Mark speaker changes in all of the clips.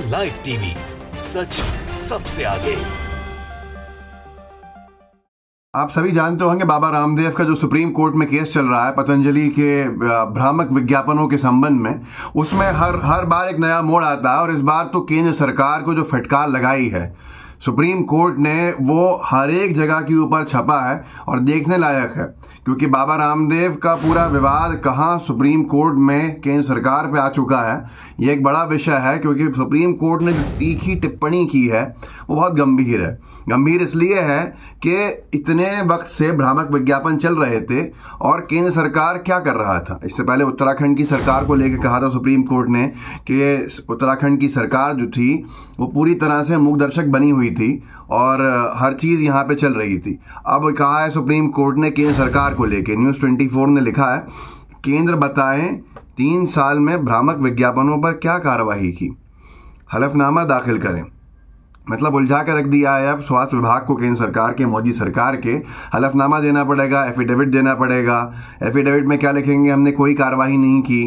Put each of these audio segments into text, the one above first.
Speaker 1: the live TV सच सबसे आगे आप सभी जानते होंगे बाबा रामदेव का जो सुप्रीम कोर्ट में केस चल रहा है पतंजलि के भ्रामक विज्ञापनों के संबंध में उसमें हर हर बार एक नया मोड़ आता है और इस बार तो केंद्र सरकार को जो फटकार लगाई है सुप्रीम कोर्ट ने वो हर एक जगह के ऊपर छपा है और देखने लायक है क्योंकि बाबा रामदेव का पूरा विवाद कहाँ सुप्रीम कोर्ट में केंद्र सरकार पे आ चुका है ये एक बड़ा विषय है क्योंकि सुप्रीम कोर्ट ने तीखी टिप्पणी की है वो बहुत गंभीर है गंभीर इसलिए है कि इतने वक्त से भ्रामक विज्ञापन चल रहे थे और केंद्र सरकार क्या कर रहा था इससे पहले उत्तराखंड की सरकार को लेकर कहा था सुप्रीम कोर्ट ने कि उत्तराखंड की सरकार जो थी वो पूरी तरह से मूकदर्शक बनी हुई थी और हर चीज़ यहां पे चल रही थी अब कहा है सुप्रीम कोर्ट ने केंद्र सरकार को लेके न्यूज़ 24 ने लिखा है केंद्र बताएं तीन साल में भ्रामक विज्ञापनों पर क्या कार्रवाई की हलफनामा दाखिल करें मतलब उलझा के रख दिया है अब स्वास्थ्य विभाग को केंद्र सरकार के मोदी सरकार के हलफनामा देना पड़ेगा एफिडेविट देना पड़ेगा एफिडेविट में क्या लिखेंगे हमने कोई कार्रवाई नहीं की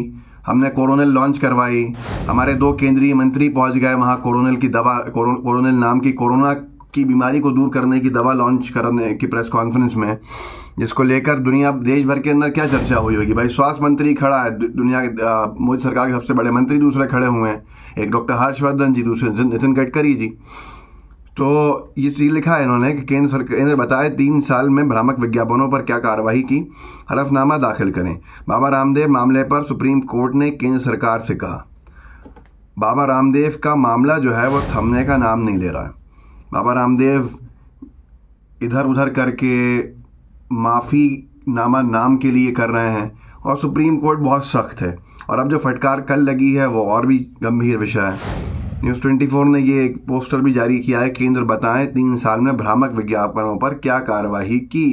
Speaker 1: हमने कोरोनल लॉन्च करवाई हमारे दो केंद्रीय मंत्री पहुंच गए वहां कोरोनल की दवा कोरोनल नाम की कोरोना की बीमारी को दूर करने की दवा लॉन्च करने की प्रेस कॉन्फ्रेंस में जिसको लेकर दुनिया देश भर के अंदर क्या चर्चा हुई होगी भाई स्वास्थ्य मंत्री खड़ा है दुनिया के मोदी सरकार के सबसे बड़े मंत्री दूसरे खड़े हुए हैं एक डॉक्टर हर्षवर्धन जी दूसरे नितिन गडकरी जी तो ये चीज लिखा है इन्होंने कि केंद्र सरकार इन्होंने बताया तीन साल में भ्रामक विज्ञापनों पर क्या कार्रवाई की हलफनामा दाखिल करें बाबा रामदेव मामले पर सुप्रीम कोर्ट ने केंद्र सरकार से कहा बाबा रामदेव का मामला जो है वो थमने का नाम नहीं ले रहा है बाबा रामदेव इधर उधर करके माफ़ी नामा नाम के लिए कर रहे हैं और सुप्रीम कोर्ट बहुत सख्त है और अब जो फटकार कल लगी है वो और भी गंभीर विषय है न्यूज़ ट्वेंटी फ़ोर ने ये एक पोस्टर भी जारी किया है केंद्र बताएं तीन साल में भ्रामक विज्ञापनों पर क्या कार्रवाई की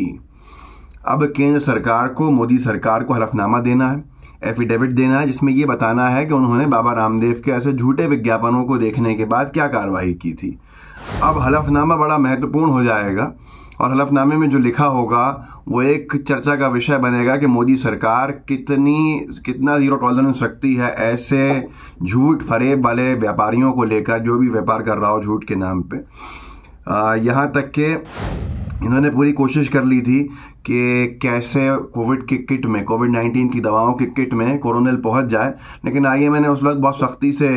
Speaker 1: अब केंद्र सरकार को मोदी सरकार को हलफनामा देना है एफिडेविट देना है जिसमें ये बताना है कि उन्होंने बाबा रामदेव के ऐसे झूठे विज्ञापनों को देखने के बाद क्या कार्रवाई की थी अब हलफनामा बड़ा महत्वपूर्ण हो जाएगा और हलफनामे में जो लिखा होगा वो एक चर्चा का विषय बनेगा कि मोदी सरकार कितनी कितना जीरो टॉलरेंस रखती है ऐसे झूठ फरेब वाले व्यापारियों को लेकर जो भी व्यापार कर रहा हो झूठ के नाम पे यहाँ तक के इन्होंने पूरी कोशिश कर ली थी कि कैसे कोविड की किट में कोविड नाइन्टीन की दवाओं की किट में कोरोनल पहुँच जाए लेकिन आइए मैंने उस वक्त बहुत सख्ती से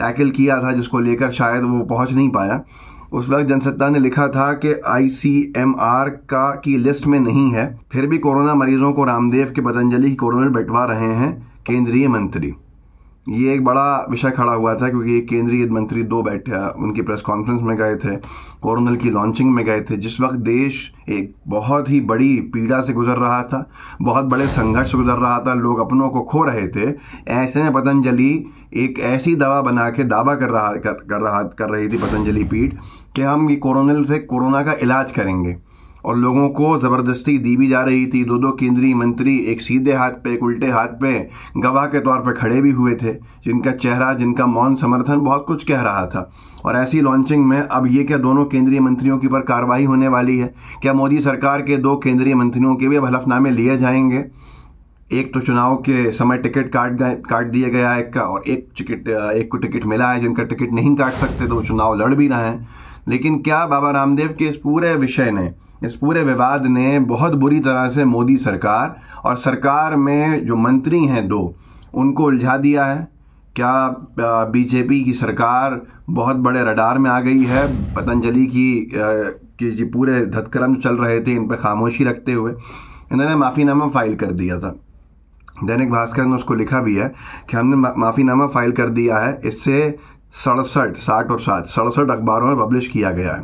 Speaker 1: टैकल किया था जिसको लेकर शायद वो पहुंच नहीं पाया उस वक्त जनसत्ता ने लिखा था कि आईसीएमआर का की लिस्ट में नहीं है फिर भी कोरोना मरीजों को रामदेव के पतंजलि कोरोना कोरोनल बैठवा रहे हैं केंद्रीय मंत्री ये एक बड़ा विषय खड़ा हुआ था क्योंकि केंद्रीय मंत्री दो बैठे उनकी प्रेस कॉन्फ्रेंस में गए थे कोरोनल की लॉन्चिंग में गए थे जिस वक्त देश एक बहुत ही बड़ी पीड़ा से गुजर रहा था बहुत बड़े संघर्ष से गुजर रहा था लोग अपनों को खो रहे थे ऐसे में पतंजलि एक ऐसी दवा बना के दावा कर रहा कर, कर रहा कर रही थी पतंजलि पीठ कि हम ये कोरोनल से कोरोना का इलाज करेंगे और लोगों को ज़बरदस्ती दी भी जा रही थी दो दो केंद्रीय मंत्री एक सीधे हाथ पे एक उल्टे हाथ पे गवाह के तौर पर खड़े भी हुए थे जिनका चेहरा जिनका मौन समर्थन बहुत कुछ कह रहा था और ऐसी लॉन्चिंग में अब ये क्या दोनों केंद्रीय मंत्रियों के ऊपर कार्रवाई होने वाली है क्या मोदी सरकार के दो केंद्रीय मंत्रियों के भी अब हलफनामे लिए जाएंगे एक तो चुनाव के समय टिकट काट काट दिया गया है एक का और एक टिकट एक को टिकट मिला है जिनका टिकट नहीं काट सकते तो वो चुनाव लड़ भी रहे हैं लेकिन क्या बाबा रामदेव के इस पूरे विषय ने इस पूरे विवाद ने बहुत बुरी तरह से मोदी सरकार और सरकार में जो मंत्री हैं दो उनको उलझा दिया है क्या बीजेपी की सरकार बहुत बड़े रडार में आ गई है पतंजलि की कि जी पूरे धतक्रम चल रहे थे इन पर खामोशी रखते हुए इन्होंने माफ़ीनामा फाइल कर दिया था दैनिक भास्कर ने उसको लिखा भी है कि हमने माफ़ीनामा फाइल कर दिया है इससे सड़सठ साठ और सात सड़सठ अखबारों में पब्लिश किया गया है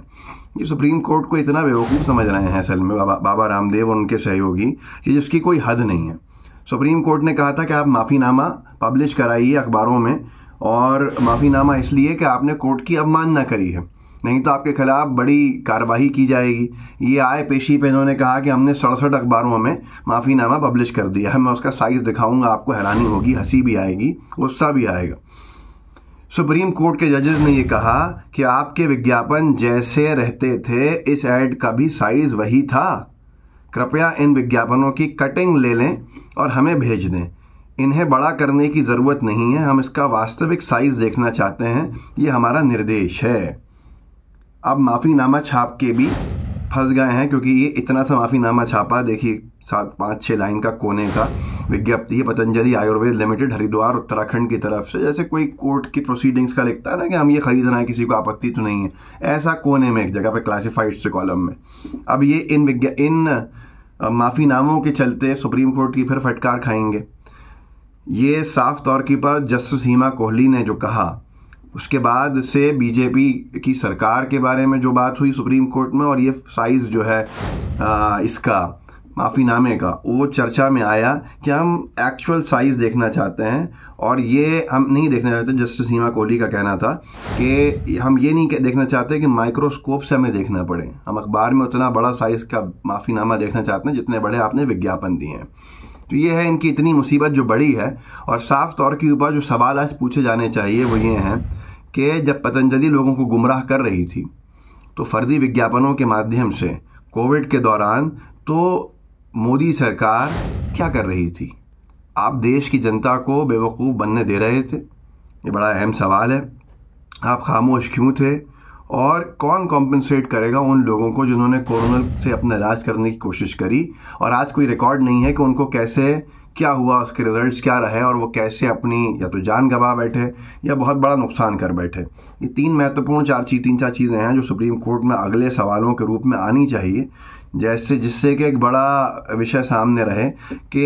Speaker 1: ये सुप्रीम कोर्ट को इतना बेवकूफ़ समझ रहे हैं असल में बाबा बाबा रामदेव और उनके सहयोगी कि जिसकी कोई हद नहीं है सुप्रीम कोर्ट ने कहा था कि आप माफ़ीनामा पब्लिश कराइए अखबारों में और माफ़ीनामा इसलिए कि आपने कोर्ट की अवमानना करी है नहीं तो आपके खिलाफ बड़ी कार्रवाई की जाएगी ये आए पेशी पे इन्होंने कहा कि हमने सड़सठ अखबारों में माफ़ीनामा पब्लिश कर दिया है मैं उसका साइज़ दिखाऊंगा आपको हैरानी होगी हंसी भी आएगी गुस्सा भी आएगा सुप्रीम कोर्ट के जजेस ने यह कहा कि आपके विज्ञापन जैसे रहते थे इस एड का भी साइज वही था कृपया इन विज्ञापनों की कटिंग ले लें और हमें भेज दें इन्हें बड़ा करने की ज़रूरत नहीं है हम इसका वास्तविक साइज देखना चाहते हैं ये हमारा निर्देश है अब माफ़ीनामा छाप के भी फंस गए हैं क्योंकि ये इतना सा माफीनामा छापा देखिए सात पाँच छः लाइन का कोने का विज्ञप्ति है पतंजलि आयुर्वेद लिमिटेड हरिद्वार उत्तराखंड की तरफ से जैसे कोई कोर्ट की प्रोसीडिंग्स का लिखता है ना कि हम ये खरीद रहे हैं किसी को आपत्ति तो नहीं है ऐसा कोने में एक जगह पे क्लासिफाइड से कॉलम में अब ये इन विज्ञा इन माफ़ीनामों के चलते सुप्रीम कोर्ट की फिर फटकार खाएंगे ये साफ तौर की पर जस्टिस हीमा कोहली ने जो कहा उसके बाद से बीजेपी की सरकार के बारे में जो बात हुई सुप्रीम कोर्ट में और ये साइज़ जो है आ, इसका माफ़ीनामे का वो चर्चा में आया कि हम एक्चुअल साइज़ देखना चाहते हैं और ये हम नहीं देखना चाहते जस्टिस सीमा कोहली का कहना था कि हम ये नहीं देखना चाहते कि माइक्रोस्कोप से हमें देखना पड़े हम अखबार में उतना बड़ा साइज़ का माफ़ीनामा देखना चाहते हैं जितने बड़े आपने विज्ञापन दिए हैं तो ये है इनकी इतनी मुसीबत जो बड़ी है और साफ तौर के ऊपर जो सवाल आज पूछे जाने चाहिए वो ये हैं कि जब पतंजलि लोगों को गुमराह कर रही थी तो फर्जी विज्ञापनों के माध्यम से कोविड के दौरान तो मोदी सरकार क्या कर रही थी आप देश की जनता को बेवकूफ़ बनने दे रहे थे ये बड़ा अहम सवाल है आप खामोश क्यों थे और कौन कॉम्पनसेट करेगा उन लोगों को जिन्होंने कोरोना से अपना इलाज करने की कोशिश करी और आज कोई रिकॉर्ड नहीं है कि उनको कैसे क्या हुआ उसके रिजल्ट्स क्या रहे और वो कैसे अपनी या तो जान गवा बैठे या बहुत बड़ा नुकसान कर बैठे ये तीन महत्वपूर्ण चार चीज तीन चार चीज़ें हैं जो सुप्रीम कोर्ट में अगले सवालों के रूप में आनी चाहिए जैसे जिससे कि एक बड़ा विषय सामने रहे कि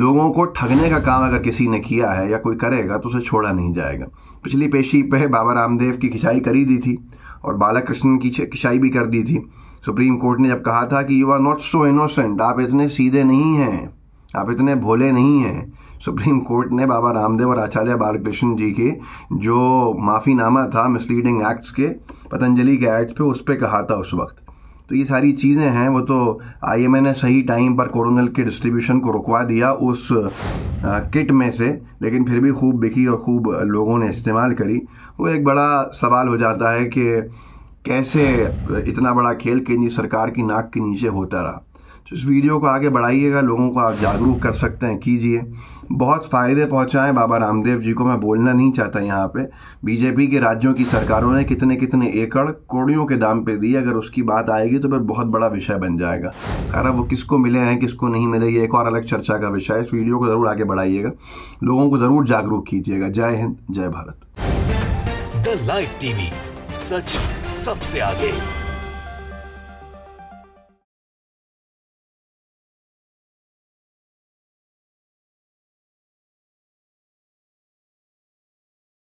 Speaker 1: लोगों को ठगने का काम अगर किसी ने किया है या कोई करेगा तो उसे छोड़ा नहीं जाएगा पिछली पेशी पे बाबा रामदेव की खिंचाई करी दी थी और बालाकृष्ण की खिंचाई भी कर दी थी सुप्रीम कोर्ट ने जब कहा था कि you are not so innocent आप इतने सीधे नहीं हैं आप इतने भोले नहीं हैं सुप्रीम कोर्ट ने बाबा रामदेव और आचार्य बालकृष्ण जी के जो माफ़ीनामा था मिसलीडिंग एक्ट्स के पतंजलि के एक्ट्स पे उस पर कहा था उस वक्त तो ये सारी चीज़ें हैं वो तो आई ने सही टाइम पर कोरोनल के डिस्ट्रीब्यूशन को रुकवा दिया उस आ, किट में से लेकिन फिर भी खूब बिकी और खूब लोगों ने इस्तेमाल करी वो एक बड़ा सवाल हो जाता है कि कैसे इतना बड़ा खेल केंद्रीय सरकार की नाक के नीचे होता रहा तो इस वीडियो को आगे बढ़ाइएगा लोगों को आप जागरूक कर सकते हैं कीजिए बहुत फ़ायदे पहुंचाएं बाबा रामदेव जी को मैं बोलना नहीं चाहता यहाँ पे बीजेपी के राज्यों की सरकारों ने कितने कितने एकड़ कौड़ियों के दाम पे दिए अगर उसकी बात आएगी तो फिर बहुत बड़ा विषय बन जाएगा खैर वो किसको मिले हैं किसको नहीं मिले ये एक और अलग चर्चा का विषय है इस वीडियो को ज़रूर आगे बढ़ाइएगा लोगों को ज़रूर जागरूक कीजिएगा जय हिंद जय भारत द लाइव टीवी सच सबसे आगे